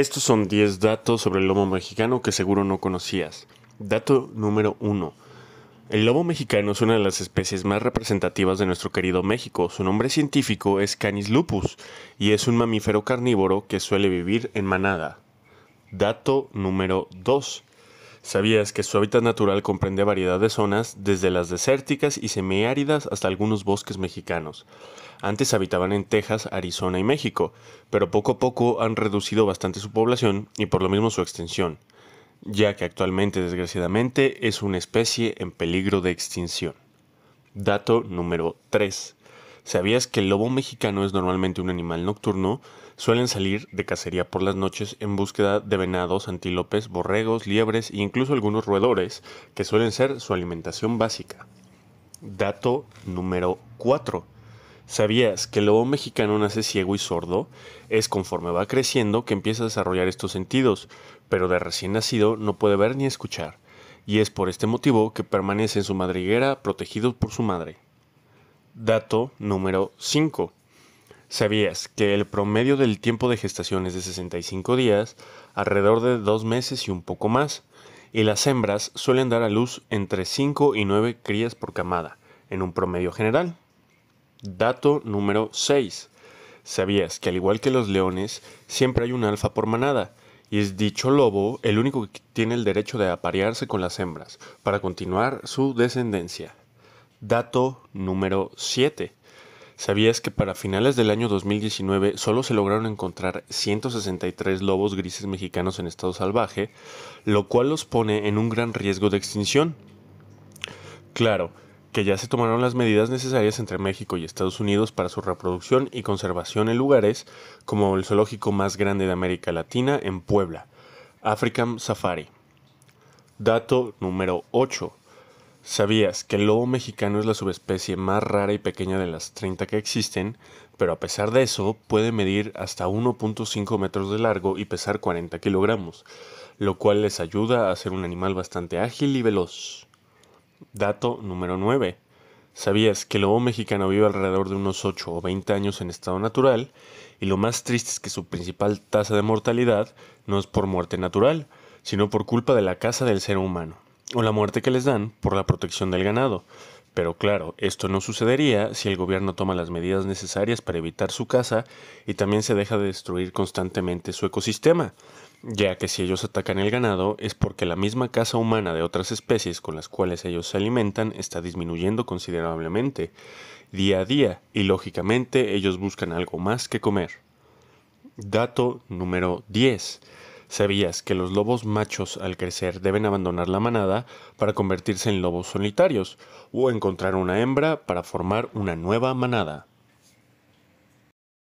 Estos son 10 datos sobre el lobo mexicano que seguro no conocías. Dato número 1. El lobo mexicano es una de las especies más representativas de nuestro querido México. Su nombre científico es Canis lupus y es un mamífero carnívoro que suele vivir en manada. Dato número 2. ¿Sabías que su hábitat natural comprende variedad de zonas, desde las desérticas y semiáridas hasta algunos bosques mexicanos? Antes habitaban en Texas, Arizona y México, pero poco a poco han reducido bastante su población y por lo mismo su extensión, ya que actualmente desgraciadamente es una especie en peligro de extinción. Dato número 3. ¿Sabías que el lobo mexicano es normalmente un animal nocturno? Suelen salir de cacería por las noches en búsqueda de venados, antílopes, borregos, liebres e incluso algunos roedores, que suelen ser su alimentación básica. Dato número 4. ¿Sabías que el lobo mexicano nace ciego y sordo? Es conforme va creciendo que empieza a desarrollar estos sentidos, pero de recién nacido no puede ver ni escuchar, y es por este motivo que permanece en su madriguera protegido por su madre. Dato número 5. ¿Sabías que el promedio del tiempo de gestación es de 65 días, alrededor de 2 meses y un poco más? Y las hembras suelen dar a luz entre 5 y 9 crías por camada, en un promedio general. Dato número 6. ¿Sabías que al igual que los leones, siempre hay un alfa por manada? Y es dicho lobo el único que tiene el derecho de aparearse con las hembras, para continuar su descendencia. Dato número 7. ¿Sabías que para finales del año 2019 solo se lograron encontrar 163 lobos grises mexicanos en estado salvaje, lo cual los pone en un gran riesgo de extinción? Claro, que ya se tomaron las medidas necesarias entre México y Estados Unidos para su reproducción y conservación en lugares como el zoológico más grande de América Latina en Puebla, African Safari. Dato número 8. ¿Sabías que el lobo mexicano es la subespecie más rara y pequeña de las 30 que existen, pero a pesar de eso puede medir hasta 1.5 metros de largo y pesar 40 kilogramos, lo cual les ayuda a ser un animal bastante ágil y veloz? Dato número 9. ¿Sabías que el lobo mexicano vive alrededor de unos 8 o 20 años en estado natural? Y lo más triste es que su principal tasa de mortalidad no es por muerte natural, sino por culpa de la caza del ser humano o la muerte que les dan por la protección del ganado. Pero claro, esto no sucedería si el gobierno toma las medidas necesarias para evitar su caza y también se deja de destruir constantemente su ecosistema, ya que si ellos atacan el ganado es porque la misma caza humana de otras especies con las cuales ellos se alimentan está disminuyendo considerablemente día a día y lógicamente ellos buscan algo más que comer. Dato número 10. ¿Sabías que los lobos machos al crecer deben abandonar la manada para convertirse en lobos solitarios o encontrar una hembra para formar una nueva manada?